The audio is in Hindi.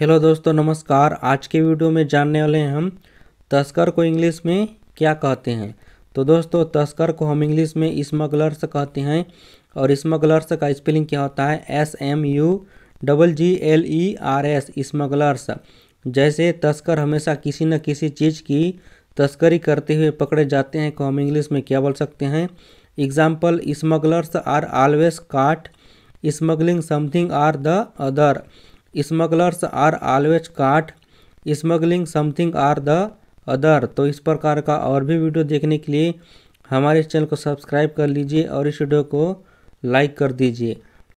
हेलो दोस्तों नमस्कार आज के वीडियो में जानने वाले हैं हम तस्कर को इंग्लिश में क्या कहते हैं तो दोस्तों तस्कर को हम इंग्लिश में स्मगलर्स कहते हैं और स्मगलर्स का स्पेलिंग क्या होता है S M U double G L E R S smugglers जैसे तस्कर हमेशा किसी न किसी चीज़ की तस्करी करते हुए पकड़े जाते हैं को हम इंग्लिश में क्या बोल सकते हैं example smugglers are always caught smuggling something or the other smugglers are always caught smuggling something or the other तो इस प्रकार का और भी वीडियो देखने के लिए हमारे चैनल को सब्सक्राइब कर लीजिए और इस वीडियो को लाइक कर दीजिए